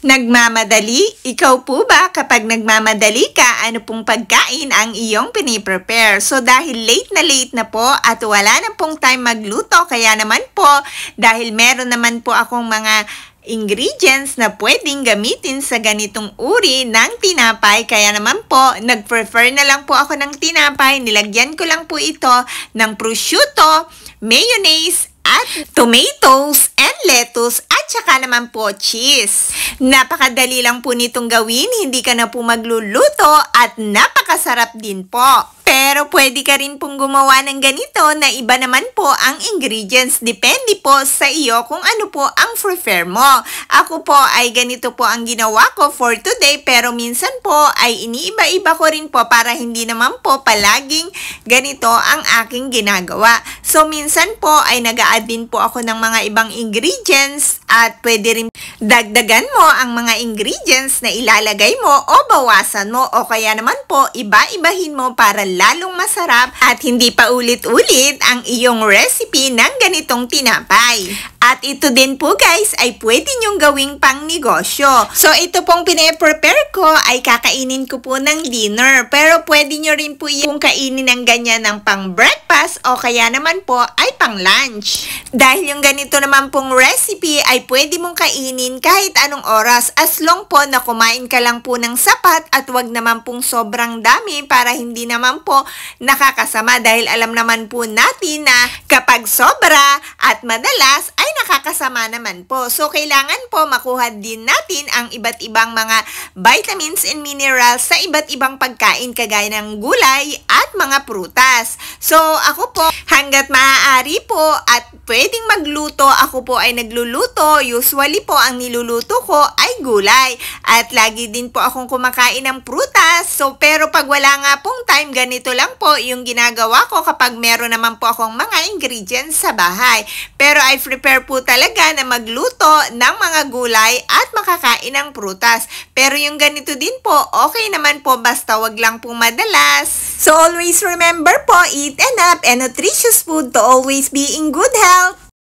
Nagmamadali? Ikaw po ba kapag nagmamadali ka, ano pong pagkain ang iyong piniprepare? So dahil late na late na po at wala na pong time magluto, kaya naman po dahil meron naman po akong mga ingredients na pwedeng gamitin sa ganitong uri ng tinapay. Kaya naman po, nag-prefer na lang po ako ng tinapay. Nilagyan ko lang po ito ng prosciutto, mayonnaise, at tomatoes and lettuce at saka naman po cheese. Napakadali lang po nitong gawin, hindi ka na po magluluto at napakasarap din po. Pero pwede ka rin pong gumawa ng ganito na iba naman po ang ingredients. Depende po sa iyo kung ano po ang prefer mo. Ako po ay ganito po ang ginawa ko for today pero minsan po ay iniiba-iba ko rin po para hindi naman po palaging ganito ang aking ginagawa. So minsan po ay nag a din po ako ng mga ibang ingredients at pwede rin dagdagan mo ang mga ingredients na ilalagay mo o bawasan mo o kaya naman po iba-ibahin mo para lalo lalong masarap at hindi pa ulit-ulit ang iyong recipe ng ganitong tinapay. At ito din po guys ay pwede nyong gawing pang negosyo. So ito pong pine-prepare ko ay kakainin ko po ng dinner. Pero pwede nyo rin po yung kainin ng ganyan ng pang breakfast o kaya naman po ay pang lunch. Dahil yung ganito naman pong recipe ay pwede mong kainin kahit anong oras as long po na kumain ka lang po ng sapat at wag naman pong sobrang dami para hindi naman po nakakasama dahil alam naman po natin na kapag sobra at madalas nakakasama naman po. So, kailangan po makuha din natin ang iba't ibang mga vitamins and minerals sa iba't ibang pagkain kagaya ng gulay at at mga prutas. So, ako po, hanggat maaari po at pwedeng magluto, ako po ay nagluluto. Usually po, ang niluluto ko ay gulay. At lagi din po akong kumakain ng prutas. So, pero pag wala nga pong time, ganito lang po yung ginagawa ko kapag meron naman po akong mga ingredients sa bahay. Pero I prepare po talaga na magluto ng mga gulay at makakain ng prutas. Pero yung ganito din po, okay naman po basta wag lang pong madalas. So, always always remember po, eat enough and nutritious food to always be in good health.